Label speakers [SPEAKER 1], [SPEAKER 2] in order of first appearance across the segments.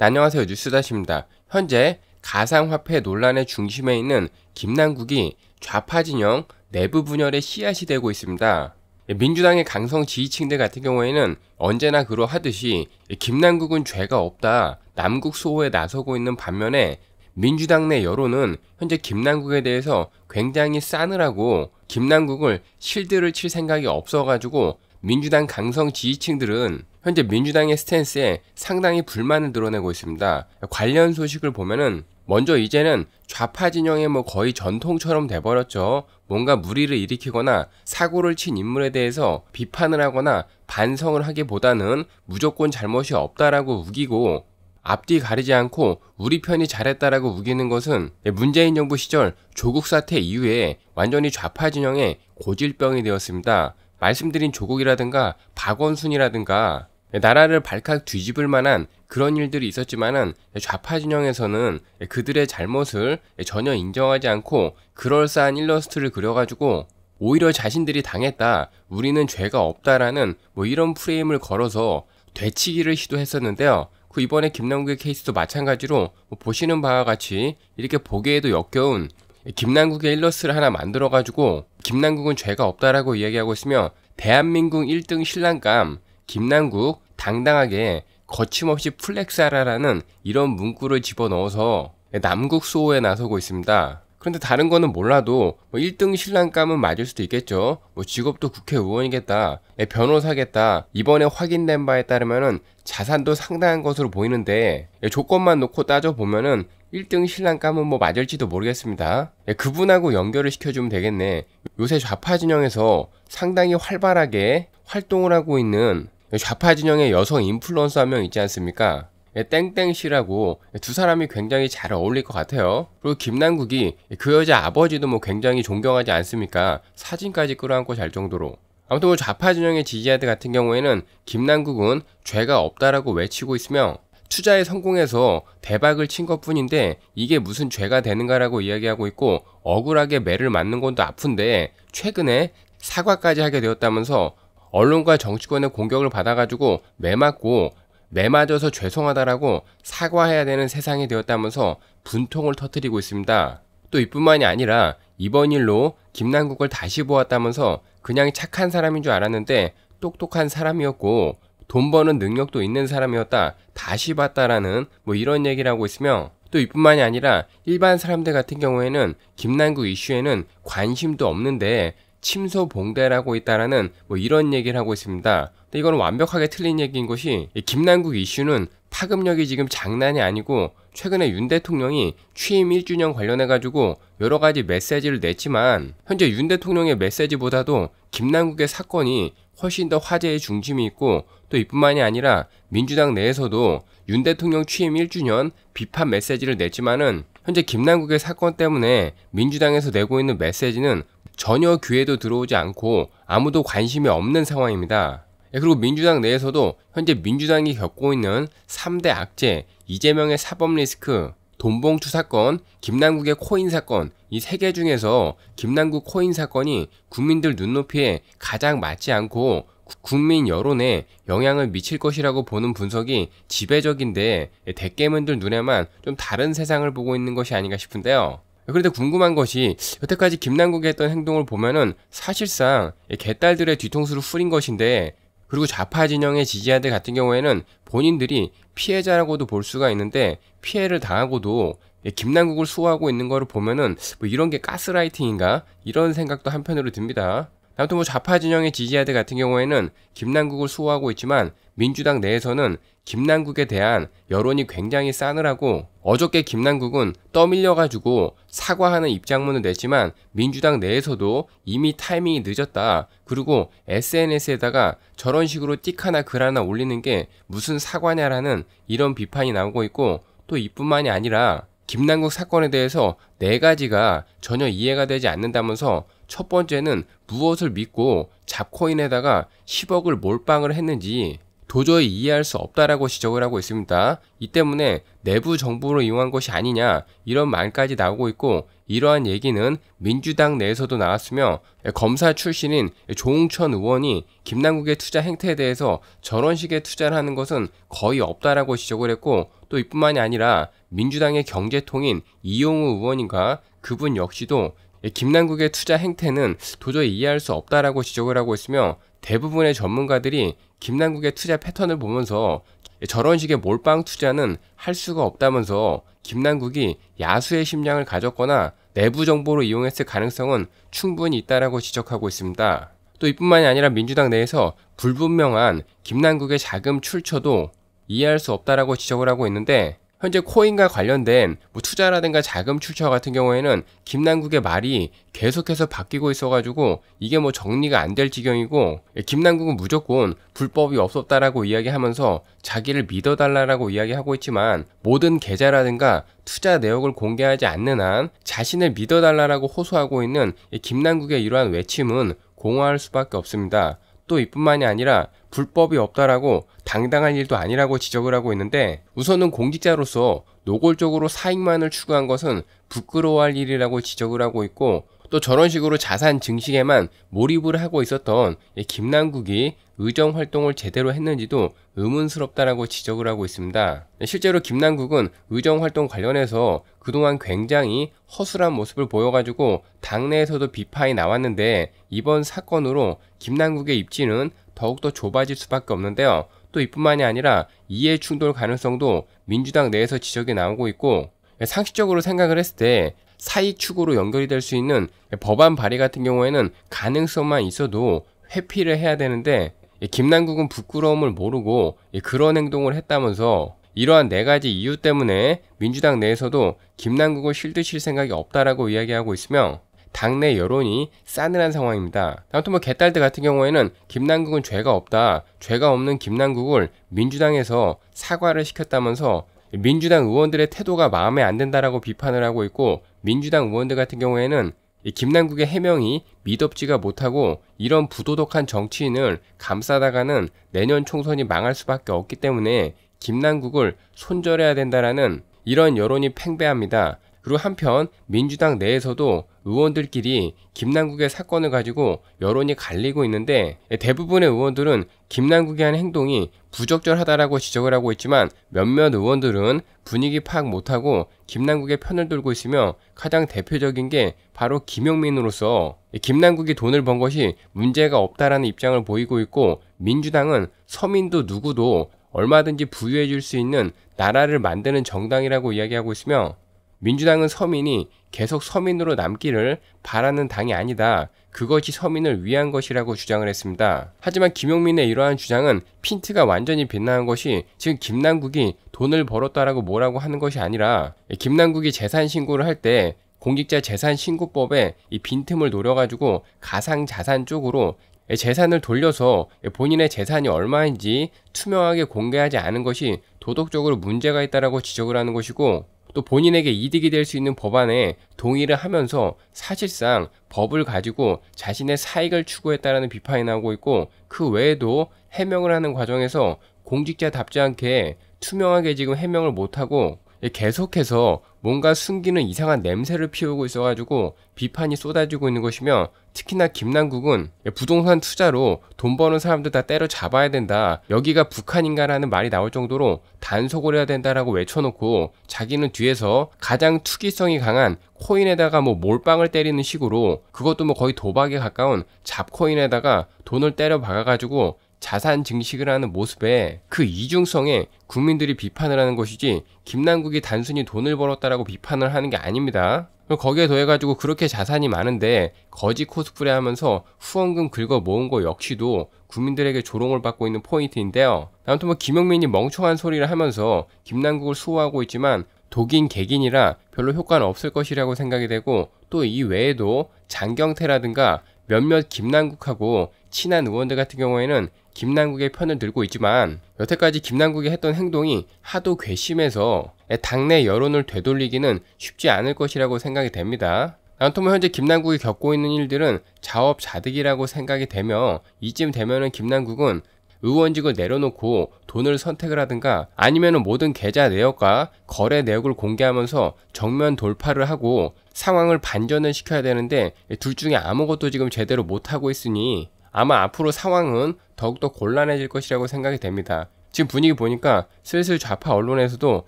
[SPEAKER 1] 안녕하세요 뉴스다시입니다. 현재 가상화폐 논란의 중심에 있는 김남국이 좌파 진영 내부 분열의 씨앗이 되고 있습니다. 민주당의 강성 지지층들 같은 경우에는 언제나 그러하듯이 김남국은 죄가 없다 남국 수호에 나서고 있는 반면에 민주당 내 여론은 현재 김남국에 대해서 굉장히 싸늘하고 김남국을 실드를 칠 생각이 없어가지고 민주당 강성 지지층들은 현재 민주당의 스탠스에 상당히 불만을 드러내고 있습니다. 관련 소식을 보면은 먼저 이제는 좌파 진영의 뭐 거의 전통처럼 돼버렸죠. 뭔가 무리를 일으키거나 사고를 친 인물에 대해서 비판을 하거나 반성을 하기보다는 무조건 잘못이 없다라고 우기고 앞뒤 가리지 않고 우리 편이 잘했다라고 우기는 것은 문재인 정부 시절 조국 사태 이후에 완전히 좌파 진영의 고질병이 되었습니다. 말씀드린 조국이라든가 박원순이라든가 나라를 발칵 뒤집을 만한 그런 일들이 있었지만은 좌파 진영에서는 그들의 잘못을 전혀 인정하지 않고 그럴싸한 일러스트를 그려가지고 오히려 자신들이 당했다, 우리는 죄가 없다라는 뭐 이런 프레임을 걸어서 되치기를 시도했었는데요. 그 이번에 김남국의 케이스도 마찬가지로 뭐 보시는 바와 같이 이렇게 보기에도 역겨운 김남국의 일러스트를 하나 만들어가지고 김남국은 죄가 없다라고 이야기하고 있으며 대한민국 1등 신랑감 김남국 당당하게 거침없이 플렉스하라라는 이런 문구를 집어넣어서 남국 수호에 나서고 있습니다. 그런데 다른 거는 몰라도 뭐 1등 신랑감은 맞을 수도 있겠죠. 뭐 직업도 국회의원이겠다, 예, 변호사겠다. 이번에 확인된 바에 따르면 자산도 상당한 것으로 보이는데 예, 조건만 놓고 따져 보면은 1등 신랑감은 뭐 맞을지도 모르겠습니다. 예, 그분하고 연결을 시켜주면 되겠네. 요새 좌파 진영에서 상당히 활발하게 활동을 하고 있는 좌파 진영의 여성 인플루언서 한 명 있지 않습니까? 예, 땡땡씨라고 두 사람이 굉장히 잘 어울릴 것 같아요. 그리고 김남국이 그 여자 아버지도 뭐 굉장히 존경하지 않습니까? 사진까지 끌어안고 잘 정도로. 아무튼 뭐 좌파 진영의 지지자들 같은 경우에는 김남국은 죄가 없다라고 외치고 있으며 투자에 성공해서 대박을 친 것뿐인데 이게 무슨 죄가 되는가라고 이야기하고 있고 억울하게 매를 맞는 건도 아픈데 최근에 사과까지 하게 되었다면서 언론과 정치권의 공격을 받아가지고 매맞고 매맞아서 죄송하다라고 사과해야 되는 세상이 되었다면서 분통을 터뜨리고 있습니다. 또 이뿐만이 아니라 이번 일로 김남국을 다시 보았다면서 그냥 착한 사람인 줄 알았는데 똑똑한 사람이었고 돈 버는 능력도 있는 사람이었다 다시 봤다라는 뭐 이런 얘기를 하고 있으며 또 이뿐만이 아니라 일반 사람들 같은 경우에는 김남국 이슈에는 관심도 없는데 침소 봉대라고 있다라는 뭐 이런 얘기를 하고 있습니다. 근데 이거 완벽하게 틀린 얘기인 것이 김남국 이슈는 파급력이 지금 장난이 아니고 최근에 윤 대통령이 취임 1주년 관련해가지고 여러 가지 메시지를 냈지만 현재 윤 대통령의 메시지보다도 김남국의 사건이 훨씬 더 화제의 중심이 있고 또 이뿐만이 아니라 민주당 내에서도 윤 대통령 취임 1주년 비판 메시지를 냈지만은 현재 김남국의 사건 때문에 민주당에서 내고 있는 메시지는 전혀 귀에도 들어오지 않고 아무도 관심이 없는 상황입니다. 예, 그리고 민주당 내에서도 현재 민주당이 겪고 있는 3대 악재, 이재명의 사법 리스크, 돈봉투 사건, 김남국의 코인 사건 이 세 개 중에서 김남국 코인 사건이 국민들 눈높이에 가장 맞지 않고 국민 여론에 영향을 미칠 것이라고 보는 분석이 지배적인데 예, 대깨문들 눈에만 좀 다른 세상을 보고 있는 것이 아닌가 싶은데요. 그런데 궁금한 것이 여태까지 김남국이 했던 행동을 보면은 사실상 개딸들의 뒤통수를 후린 것인데 그리고 좌파 진영의 지지자들 같은 경우에는 본인들이 피해자라고도 볼 수가 있는데 피해를 당하고도 김남국을 수호하고 있는 거를 보면은 뭐 이런 게 가스라이팅인가 이런 생각도 한편으로 듭니다. 아무튼 뭐 좌파 진영의 지지자들 같은 경우에는 김남국을 수호하고 있지만 민주당 내에서는 김남국에 대한 여론이 굉장히 싸늘하고 어저께 김남국은 떠밀려가지고 사과하는 입장문을 냈지만 민주당 내에서도 이미 타이밍이 늦었다. 그리고 SNS에다가 저런 식으로 띡 하나 글 하나 올리는 게 무슨 사과냐라는 이런 비판이 나오고 있고 또 이뿐만이 아니라 김남국 사건에 대해서 네 가지가 전혀 이해가 되지 않는다면서 첫 번째는 무엇을 믿고 잡코인에다가 10억을 몰빵을 했는지 도저히 이해할 수 없다라고 지적을 하고 있습니다. 이 때문에 내부 정부로 이용한 것이 아니냐 이런 말까지 나오고 있고 이러한 얘기는 민주당 내에서도 나왔으며 검사 출신인 조홍천 의원이 김남국의 투자 행태에 대해서 저런 식의 투자를 하는 것은 거의 없다라고 지적을 했고 또 이뿐만이 아니라 민주당의 경제통인 이용우 의원인가 그분 역시도 예, 김남국의 투자 행태는 도저히 이해할 수 없다라고 지적을 하고 있으며 대부분의 전문가들이 김남국의 투자 패턴을 보면서 예, 저런 식의 몰빵 투자는 할 수가 없다면서 김남국이 야수의 심량을 가졌거나 내부 정보로 이용했을 가능성은 충분히 있다라고 지적하고 있습니다. 또 이뿐만이 아니라 민주당 내에서 불분명한 김남국의 자금 출처도 이해할 수 없다라고 지적을 하고 있는데 현재 코인과 관련된 뭐 투자라든가 자금 출처 같은 경우에는 김남국의 말이 계속해서 바뀌고 있어가지고 이게 뭐 정리가 안 될 지경이고 예, 김남국은 무조건 불법이 없었다라고 이야기하면서 자기를 믿어달라라고 이야기하고 있지만 모든 계좌라든가 투자 내역을 공개하지 않는 한 자신을 믿어달라라고 호소하고 있는 김남국의 이러한 외침은 공허할 수밖에 없습니다. 또 이뿐만이 아니라 불법이 없다라고 당당한 일도 아니라고 지적을 하고 있는데 우선은 공직자로서 노골적으로 사익만을 추구한 것은 부끄러워할 일이라고 지적을 하고 있고 또 저런 식으로 자산 증식에만 몰입을 하고 있었던 김남국이 의정 활동을 제대로 했는지도 의문스럽다라고 지적을 하고 있습니다. 실제로 김남국은 의정 활동 관련해서 그동안 굉장히 허술한 모습을 보여가지고 당내에서도 비판이 나왔는데 이번 사건으로 김남국의 입지는 더욱더 좁아질 수밖에 없는데요. 또 이뿐만이 아니라 이해 충돌 가능성도 민주당 내에서 지적이 나오고 있고 상식적으로 생각을 했을 때 사이 축으로 연결이 될 수 있는 법안 발의 같은 경우에는 가능성만 있어도 회피를 해야 되는데 김남국은 부끄러움을 모르고 그런 행동을 했다면서 이러한 네 가지 이유 때문에 민주당 내에서도 김남국을 실드 칠 생각이 없다라고 이야기하고 있으며 당내 여론이 싸늘한 상황입니다. 아무튼 뭐 개딸들 같은 경우에는 김남국은 죄가 없다. 죄가 없는 김남국을 민주당에서 사과를 시켰다면서 민주당 의원들의 태도가 마음에 안 든다라고 비판을 하고 있고 민주당 의원들 같은 경우에는 김남국의 해명이 믿업지가 못하고 이런 부도덕한 정치인을 감싸다가는 내년 총선이 망할 수밖에 없기 때문에 김남국을 손절해야 된다라는 이런 여론이 팽배합니다. 그리고 한편 민주당 내에서도 의원들끼리 김남국의 사건을 가지고 여론이 갈리고 있는데 대부분의 의원들은 김남국이 한 행동이 부적절하다라고 지적을 하고 있지만 몇몇 의원들은 분위기 파악 못하고 김남국의 편을 들고 있으며 가장 대표적인 게 바로 김용민으로서 김남국이 돈을 번 것이 문제가 없다라는 입장을 보이고 있고 민주당은 서민도 누구도 얼마든지 부유해줄수 있는 나라를 만드는 정당이라고 이야기하고 있으며 민주당은 서민이 계속 서민으로 남기를 바라는 당이 아니다. 그것이 서민을 위한 것이라고 주장을 했습니다. 하지만 김용민의 이러한 주장은 핀트가 완전히 빛나는 것이 지금 김남국이 돈을 벌었다라고 뭐라고 하는 것이 아니라 김남국이 재산 신고를 할 때 공직자 재산 신고법에 이 빈틈을 노려가지고 가상 자산 쪽으로 재산을 돌려서 본인의 재산이 얼마인지 투명하게 공개하지 않은 것이 도덕적으로 문제가 있다라고 지적을 하는 것이고 또 본인에게 이득이 될 수 있는 법안에 동의를 하면서 사실상 법을 가지고 자신의 사익을 추구했다라는 비판이 나오고 있고 그 외에도 해명을 하는 과정에서 공직자답지 않게 투명하게 지금 해명을 못하고 예, 계속해서 뭔가 숨기는 이상한 냄새를 피우고 있어가지고 비판이 쏟아지고 있는 것이며 특히나 김남국은 예, 부동산 투자로 돈 버는 사람들 다 때려잡아야 된다. 여기가 북한인가라는 말이 나올 정도로 단속을 해야 된다라고 외쳐놓고 자기는 뒤에서 가장 투기성이 강한 코인에다가 뭐 몰빵을 때리는 식으로 그것도 뭐 거의 도박에 가까운 잡코인에다가 돈을 때려 박아가지고 자산 증식을 하는 모습에 그 이중성에 국민들이 비판을 하는 것이지 김남국이 단순히 돈을 벌었다라고 비판을 하는 게 아닙니다. 거기에 더해가지고 그렇게 자산이 많은데 거지 코스프레 하면서 후원금 긁어 모은 거 역시도 국민들에게 조롱을 받고 있는 포인트인데요. 아무튼 뭐 김용민이 멍청한 소리를 하면서 김남국을 수호하고 있지만 독인 개긴이라 별로 효과는 없을 것이라고 생각이 되고 또 이 외에도 장경태라든가 몇몇 김남국하고 친한 의원들 같은 경우에는 김남국의 편을 들고 있지만 여태까지 김남국이 했던 행동이 하도 괘씸해서 당내 여론을 되돌리기는 쉽지 않을 것이라고 생각이 됩니다. 난토모 뭐 현재 김남국이 겪고 있는 일들은 자업자득이라고 생각이 되며 이쯤 되면은 김남국은 의원직을 내려놓고 돈을 선택을 하든가 아니면 모든 계좌 내역과 거래 내역을 공개하면서 정면 돌파를 하고 상황을 반전을 시켜야 되는데 둘 중에 아무것도 지금 제대로 못하고 있으니 아마 앞으로 상황은 더욱더 곤란해질 것이라고 생각이 됩니다. 지금 분위기 보니까 슬슬 좌파 언론에서도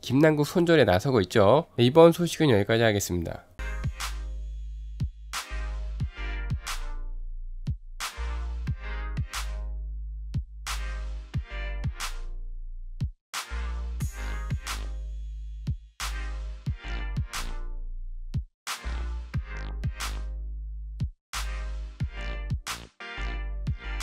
[SPEAKER 1] 김남국 손절에 나서고 있죠. 이번 소식은 여기까지 하겠습니다.